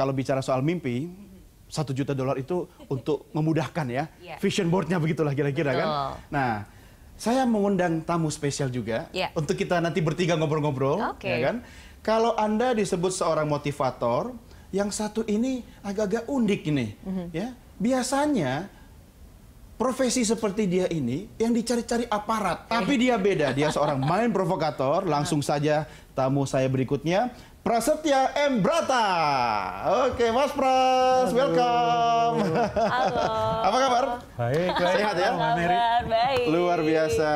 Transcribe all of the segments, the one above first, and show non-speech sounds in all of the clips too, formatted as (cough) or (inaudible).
kalau bicara soal mimpi, satu juta dolar itu untuk memudahkan ya. Iya. Vision boardnya begitulah kira-kira kan. Nah, saya mengundang tamu spesial juga yeah. untuk kita nanti bertiga ngobrol-ngobrol, okay. ya kan. Kalau anda disebut seorang motivator, yang satu ini agak-agak unik ini, mm-hmm. ya. Biasanya profesi seperti dia ini yang dicari-cari aparat, tapi dia beda. Dia seorang (laughs) main provokator. Langsung saja tamu saya berikutnya Prasetya M. Brata. Oke, Mas Pras, Halo. welcome. Halo. (laughs) Apa kabar? Baik, baik. Sehat ya? Kabar, baik. Luar biasa.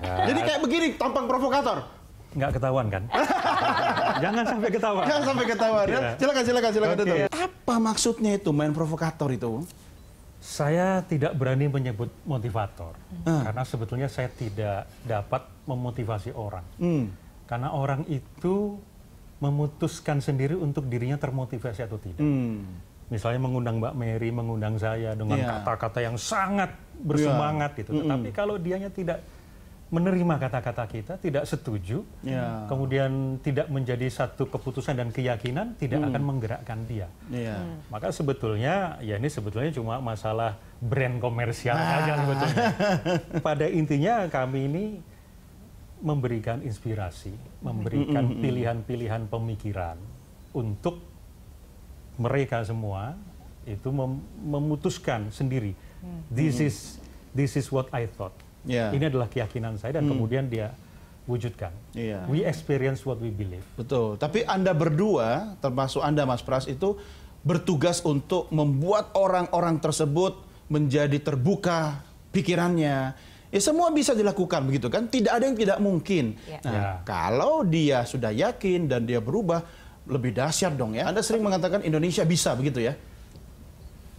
Ya. Jadi kayak begini, tampang provokator. Nggak ketahuan kan? (laughs) Jangan sampai ketahuan. Jangan sampai ketahuan. ya. Iya. Silakan, silakan, silakan. Okay. Apa maksudnya itu main provokator itu? Saya tidak berani menyebut motivator. Hmm. Karena sebetulnya saya tidak dapat memotivasi orang. Hmm. Karena orang itu memutuskan sendiri untuk dirinya termotivasi atau tidak. Hmm. Misalnya mengundang Mbak Mary, mengundang saya dengan iya. kata-kata yeah. yang sangat bersemangat yeah. gitu. Tetapi mm -hmm. kalau dianya tidak menerima kata-kata kita, tidak setuju, yeah. kemudian tidak menjadi satu keputusan dan keyakinan, tidak mm. akan menggerakkan dia. Yeah. Mm. Maka sebetulnya, ya ini sebetulnya cuma masalah brand komersial nah. (laughs) sebetulnya. Pada intinya kami ini memberikan inspirasi, mm-hmm. memberikan mm-hmm. pilihan-pilihan pemikiran untuk mereka semua itu mem memutuskan sendiri. Mm-hmm. This is this is what I thought. Yeah. Ini adalah keyakinan saya dan hmm. kemudian dia wujudkan. Yeah. We experience what we believe. Betul. Tapi Anda berdua termasuk Anda Mas Pras itu bertugas untuk membuat orang-orang tersebut menjadi terbuka pikirannya, Ya semua bisa dilakukan begitu kan? Tidak ada yang tidak mungkin. Ya. Nah, ya. kalau dia sudah yakin dan dia berubah, lebih dahsyat dong ya. Anda sering mengatakan Indonesia bisa begitu ya?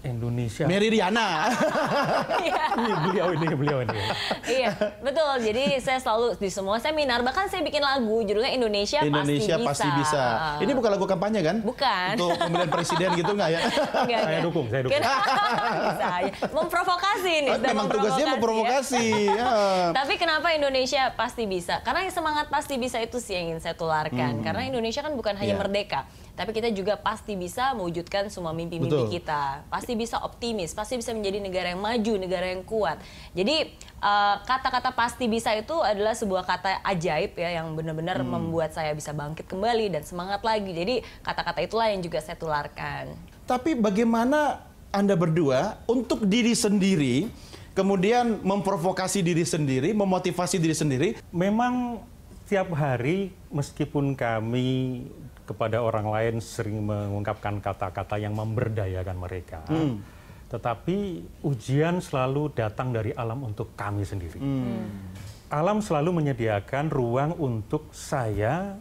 Indonesia. Mary Riana. Iya. beliau ini, beliau ini. iya, betul. Jadi saya selalu di semua seminar, bahkan saya bikin lagu judulnya Indonesia, Indonesia pasti, pasti bisa. Ini bukan lagu kampanye kan? Bukan. Untuk pemilihan presiden gitu nggak ya? Enggak, saya dukung, saya dukung. bisa Memprovokasi ini. Oh, memang tugasnya memprovokasi. Ya. Tapi kenapa Indonesia pasti bisa? Karena semangat pasti bisa itu sih yang ingin saya tularkan. Hmm. Karena Indonesia kan bukan hanya yeah. merdeka, tapi kita juga pasti bisa mewujudkan semua mimpi-mimpi kita. Pasti bisa optimis, pasti bisa menjadi negara yang maju, negara yang kuat. Jadi eh, kata-kata uh, pasti bisa itu adalah sebuah kata ajaib ya yang benar-benar hmm. membuat saya bisa bangkit kembali dan semangat lagi. Jadi kata-kata itulah yang juga saya tularkan. Tapi bagaimana Anda berdua untuk diri sendiri kemudian memprovokasi diri sendiri, memotivasi diri sendiri memang setiap hari meskipun kami kepada orang lain sering mengungkapkan kata-kata yang memberdayakan mereka. Hmm. Tetapi ujian selalu datang dari alam untuk kami sendiri. Hmm. Alam selalu menyediakan ruang untuk saya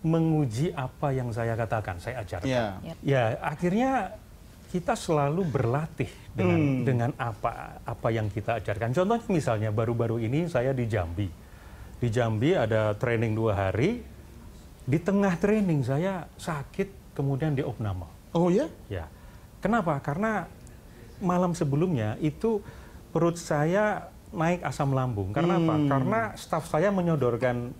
menguji apa yang saya katakan, saya ajarkan. Ya. Yeah. Ya, akhirnya kita selalu berlatih dengan hmm. dengan apa apa yang kita ajarkan. Contohnya misalnya baru-baru ini saya di Jambi di Jambi ada training dua hari. Di tengah training saya sakit, kemudian di opname. Oh ya? Ya. Kenapa? Karena malam sebelumnya itu perut saya naik asam lambung. Karena hmm. apa? Karena staf saya menyodorkan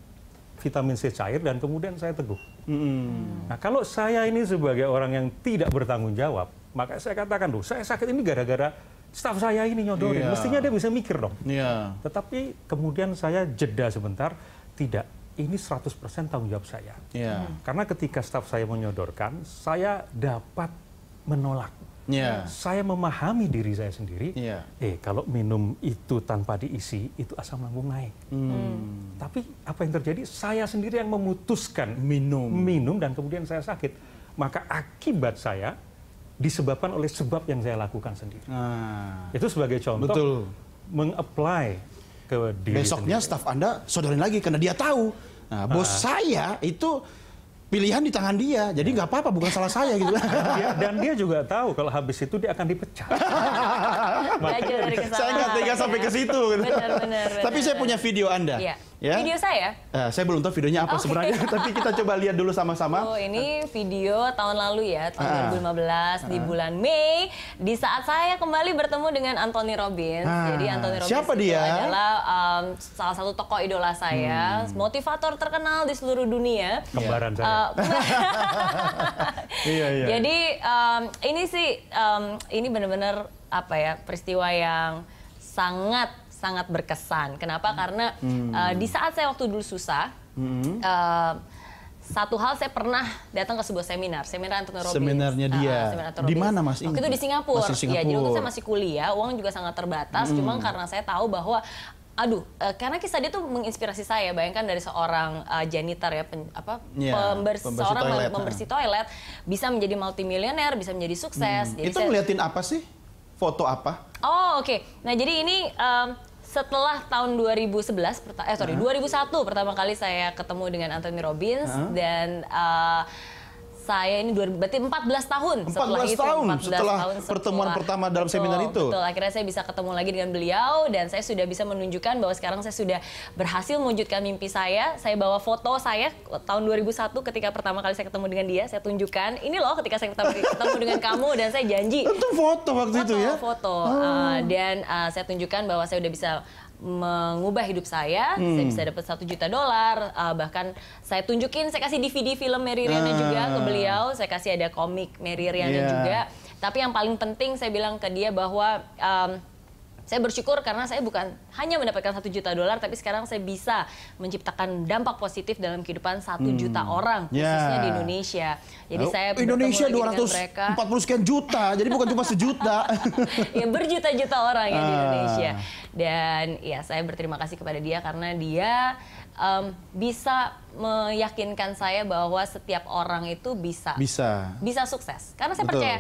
vitamin C cair dan kemudian saya teguh. Hmm. Nah kalau saya ini sebagai orang yang tidak bertanggung jawab, maka saya katakan, loh saya sakit ini gara-gara staf saya ini nyodorin. Yeah. Mestinya dia bisa mikir dong. Yeah. Tetapi kemudian saya jeda sebentar, tidak. Ini 100% tanggung jawab saya. Yeah. Hmm. Karena ketika staf saya menyodorkan, saya dapat menolak. Yeah. Saya memahami diri saya sendiri. Yeah. Eh, kalau minum itu tanpa diisi, itu asam lambung naik. Hmm. Tapi apa yang terjadi? Saya sendiri yang memutuskan minum, minum dan kemudian saya sakit. Maka akibat saya disebabkan oleh sebab yang saya lakukan sendiri. Nah, itu sebagai contoh mengapply ke diri Besoknya sendiri. staf Anda sodorin lagi karena dia tahu. Nah, bos nah. saya itu pilihan di tangan dia. Jadi ya. nggak apa-apa, bukan salah saya gitu. (laughs) Dan dia, dan dia juga tahu kalau habis itu dia akan dipecat. (laughs) saya nggak tega sampai ke situ. Tapi saya punya video Anda. Ya. Ya. Video saya? Uh, saya belum tahu videonya apa oh, okay. sebenarnya, (laughs) tapi kita coba lihat dulu sama-sama. Oh, ini video tahun lalu ya, tahun uh, 2015 uh, di ah, ah. bulan Mei, di saat saya kembali bertemu dengan Anthony Robbins. Uh, Jadi Anthony Robbins siapa dia? adalah um, salah satu tokoh idola saya, hmm. motivator terkenal di seluruh dunia. Kembaran saya. Uh, (laughs) (laughs) iya, iya. Jadi um, ini sih um, ini benar-benar apa ya peristiwa yang sangat sangat berkesan. Kenapa? Hmm. Karena eh, hmm. uh, di saat saya waktu dulu susah, hmm. uh, satu hal saya pernah datang ke sebuah seminar, seminar Anthony Robbins. Seminarnya ah, dia. Uh, seminar Di mana Mas? Waktu itu di Singapura. Masih Singapura. Ya, jadi waktu itu saya masih kuliah, uang juga sangat terbatas. Hmm. Cuma karena saya tahu bahwa aduh uh, karena kisah dia tuh menginspirasi saya bayangkan dari seorang uh, janitor ya pen, apa yeah, pembers, pembersih seorang toilet, membersih nah. toilet bisa menjadi multimilioner bisa menjadi sukses hmm. jadi itu saya, ngeliatin apa sih foto apa oh oke okay. nah jadi ini um, setelah tahun 2011 eh sorry uh -huh. 2001 pertama kali saya ketemu dengan Anthony Robbins uh -huh. dan uh, saya ini dua, berarti 14 tahun 14 setelah itu, tahun 14 setelah tahun setelah pertemuan setelah. pertama dalam betul, seminar itu. Betul, akhirnya saya bisa ketemu lagi dengan beliau dan saya sudah bisa menunjukkan bahwa sekarang saya sudah berhasil mewujudkan mimpi saya. Saya bawa foto saya tahun 2001 ketika pertama kali saya ketemu dengan dia, saya tunjukkan ini loh ketika saya ketemu ketemu dengan kamu dan saya janji. Itu foto waktu foto, itu ya. Foto, Uh, dan uh, saya tunjukkan bahwa saya sudah bisa mengubah hidup saya. Hmm. Saya bisa dapat satu juta dolar. Uh, bahkan saya tunjukin, saya kasih DVD film Mary Riana uh. juga ke beliau. Saya kasih ada komik Mary Riana yeah. juga. Tapi yang paling penting saya bilang ke dia bahwa um, saya bersyukur karena saya bukan hanya mendapatkan satu juta dolar, tapi sekarang saya bisa menciptakan dampak positif dalam kehidupan satu hmm. juta orang, ya. khususnya yeah. di Indonesia. Jadi oh, saya Indonesia puluh sekian juta, jadi bukan cuma sejuta. (laughs) ya berjuta-juta orang ya uh. di ah. Indonesia. Dan ya saya berterima kasih kepada dia karena dia um, bisa meyakinkan saya bahwa setiap orang itu bisa bisa bisa sukses. Karena saya Betul. percaya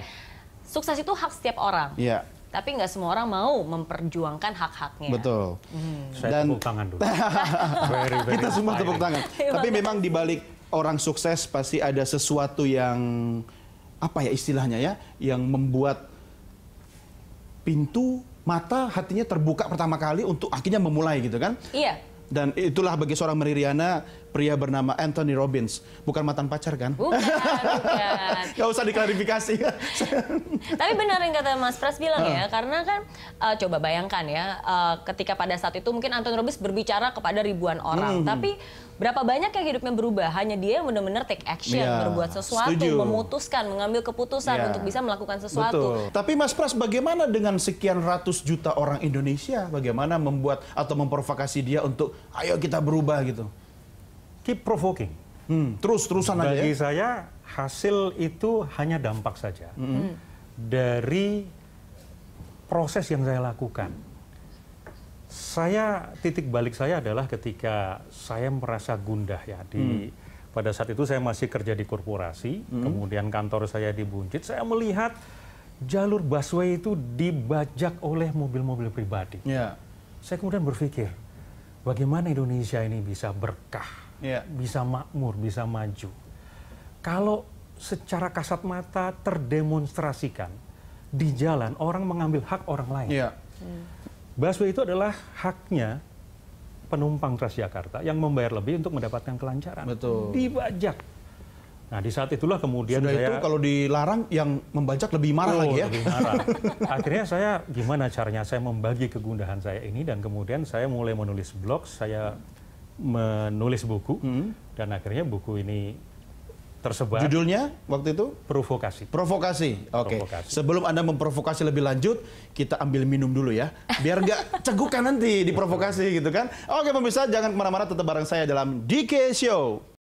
sukses itu hak setiap orang. Yeah tapi nggak semua orang mau memperjuangkan hak-haknya. Betul. Hmm. Saya Dan tepuk tangan dulu. (laughs) very, very kita semua tepuk tangan. tapi memang di balik orang sukses pasti ada sesuatu yang apa ya istilahnya ya, yang membuat pintu mata hatinya terbuka pertama kali untuk akhirnya memulai gitu kan. Iya. Dan itulah bagi seorang Meririana pria bernama Anthony Robbins. Bukan mantan pacar kan? Bukan, bukan. (laughs) Gak usah diklarifikasi. (laughs) Tapi benar yang kata Mas Pras bilang ya, karena kan uh, coba bayangkan ya, uh, ketika pada saat itu mungkin Anthony Robbins berbicara kepada ribuan orang, hmm. tapi berapa banyak yang hidupnya berubah hanya dia yang benar-benar take action yeah. berbuat sesuatu Setuju. memutuskan mengambil keputusan yeah. untuk bisa melakukan sesuatu Betul. tapi Mas Pras bagaimana dengan sekian ratus juta orang Indonesia bagaimana membuat atau memprovokasi dia untuk ayo kita berubah gitu keep provoking. Hmm. Terus-terusan aja Bagi ya. saya, hasil itu hanya dampak saja. Hmm. hmm. Dari proses yang saya lakukan. Saya, titik balik saya adalah ketika saya merasa gundah ya. Di, hmm. Pada saat itu saya masih kerja di korporasi, hmm. kemudian kantor saya dibuncit, Saya melihat jalur busway itu dibajak oleh mobil-mobil pribadi. Yeah. Saya kemudian berpikir, bagaimana Indonesia ini bisa berkah yeah. bisa makmur, bisa maju. Kalau secara kasat mata terdemonstrasikan di jalan orang mengambil hak orang lain. Yeah. Mm. Busway itu adalah haknya penumpang Transjakarta yang membayar lebih untuk mendapatkan kelancaran. Betul. Dibajak. Nah, di saat itulah kemudian Sudah saya... itu kalau dilarang, yang membajak lebih marah oh, lagi ya? lebih marah. (laughs) Akhirnya saya, gimana caranya saya membagi kegundahan saya ini, dan kemudian saya mulai menulis blog, saya menulis buku hmm. dan akhirnya buku ini tersebar. Judulnya waktu itu? Provokasi. Provokasi. Oke. Okay. Sebelum Anda memprovokasi lebih lanjut, kita ambil minum dulu ya. Biar nggak (laughs) cegukan nanti diprovokasi gitu kan. Oke pemirsa, jangan kemana-mana tetap bareng saya dalam DK Show.